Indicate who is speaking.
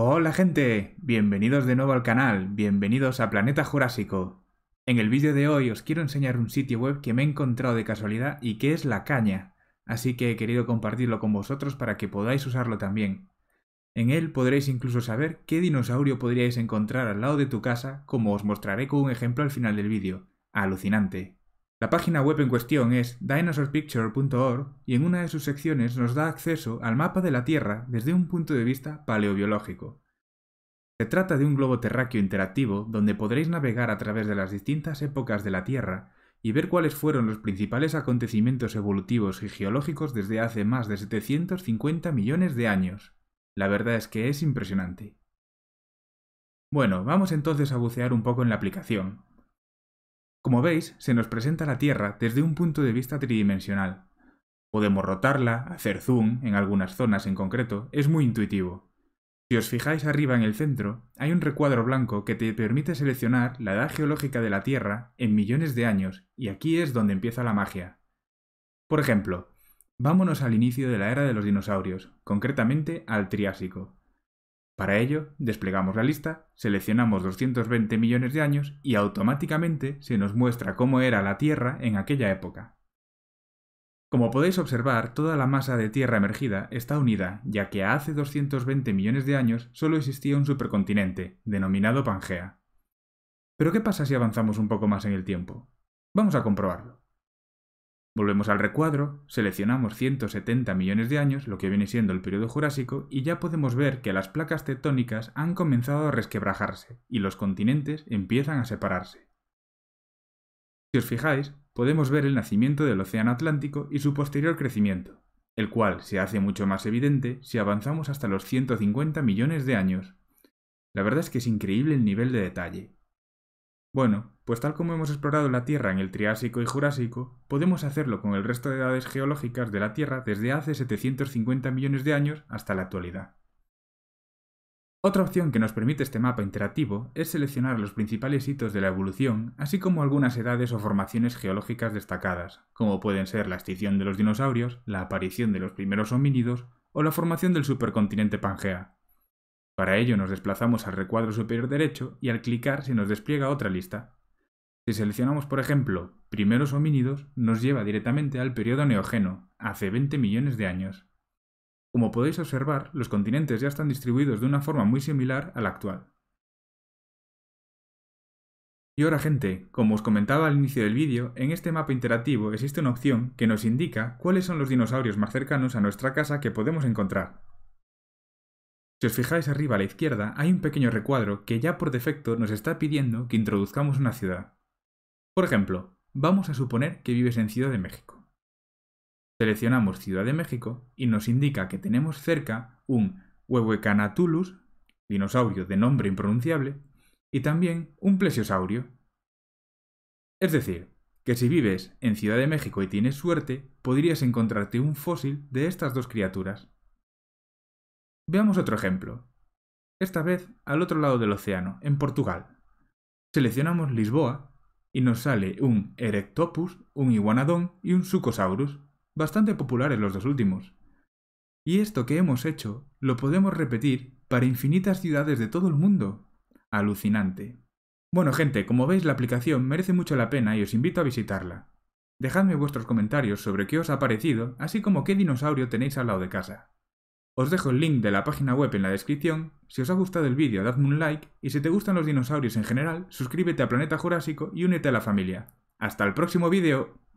Speaker 1: Hola gente, bienvenidos de nuevo al canal, bienvenidos a Planeta Jurásico. En el vídeo de hoy os quiero enseñar un sitio web que me he encontrado de casualidad y que es la caña, así que he querido compartirlo con vosotros para que podáis usarlo también. En él podréis incluso saber qué dinosaurio podríais encontrar al lado de tu casa, como os mostraré con un ejemplo al final del vídeo. Alucinante. La página web en cuestión es dinosaurpicture.org y en una de sus secciones nos da acceso al mapa de la Tierra desde un punto de vista paleobiológico. Se trata de un globo terráqueo interactivo donde podréis navegar a través de las distintas épocas de la Tierra y ver cuáles fueron los principales acontecimientos evolutivos y geológicos desde hace más de 750 millones de años. La verdad es que es impresionante. Bueno, vamos entonces a bucear un poco en la aplicación. Como veis, se nos presenta la Tierra desde un punto de vista tridimensional. Podemos rotarla, hacer zoom, en algunas zonas en concreto, es muy intuitivo. Si os fijáis arriba en el centro, hay un recuadro blanco que te permite seleccionar la edad geológica de la Tierra en millones de años, y aquí es donde empieza la magia. Por ejemplo, vámonos al inicio de la era de los dinosaurios, concretamente al Triásico. Para ello, desplegamos la lista, seleccionamos 220 millones de años y automáticamente se nos muestra cómo era la Tierra en aquella época. Como podéis observar, toda la masa de Tierra emergida está unida, ya que hace 220 millones de años solo existía un supercontinente, denominado Pangea. Pero ¿qué pasa si avanzamos un poco más en el tiempo? Vamos a comprobarlo. Volvemos al recuadro, seleccionamos 170 millones de años, lo que viene siendo el periodo Jurásico, y ya podemos ver que las placas tectónicas han comenzado a resquebrajarse y los continentes empiezan a separarse. Si os fijáis, podemos ver el nacimiento del Océano Atlántico y su posterior crecimiento, el cual se hace mucho más evidente si avanzamos hasta los 150 millones de años. La verdad es que es increíble el nivel de detalle, bueno, pues tal como hemos explorado la Tierra en el Triásico y Jurásico, podemos hacerlo con el resto de edades geológicas de la Tierra desde hace 750 millones de años hasta la actualidad. Otra opción que nos permite este mapa interactivo es seleccionar los principales hitos de la evolución, así como algunas edades o formaciones geológicas destacadas, como pueden ser la extinción de los dinosaurios, la aparición de los primeros homínidos o la formación del supercontinente Pangea, para ello nos desplazamos al recuadro superior derecho y al clicar se nos despliega otra lista. Si seleccionamos, por ejemplo, primeros homínidos, nos lleva directamente al periodo neógeno, hace 20 millones de años. Como podéis observar, los continentes ya están distribuidos de una forma muy similar a la actual. Y ahora gente, como os comentaba al inicio del vídeo, en este mapa interactivo existe una opción que nos indica cuáles son los dinosaurios más cercanos a nuestra casa que podemos encontrar. Si os fijáis arriba a la izquierda, hay un pequeño recuadro que ya por defecto nos está pidiendo que introduzcamos una ciudad. Por ejemplo, vamos a suponer que vives en Ciudad de México. Seleccionamos Ciudad de México y nos indica que tenemos cerca un Huehuecanatulus, dinosaurio de nombre impronunciable, y también un plesiosaurio. Es decir, que si vives en Ciudad de México y tienes suerte, podrías encontrarte un fósil de estas dos criaturas. Veamos otro ejemplo. Esta vez al otro lado del océano, en Portugal. Seleccionamos Lisboa y nos sale un Erectopus, un Iguanadón y un Sucosaurus, bastante populares los dos últimos. Y esto que hemos hecho lo podemos repetir para infinitas ciudades de todo el mundo. Alucinante. Bueno gente, como veis la aplicación merece mucho la pena y os invito a visitarla. Dejadme vuestros comentarios sobre qué os ha parecido, así como qué dinosaurio tenéis al lado de casa. Os dejo el link de la página web en la descripción. Si os ha gustado el vídeo, dadme un like y si te gustan los dinosaurios en general, suscríbete a Planeta Jurásico y únete a la familia. ¡Hasta el próximo vídeo!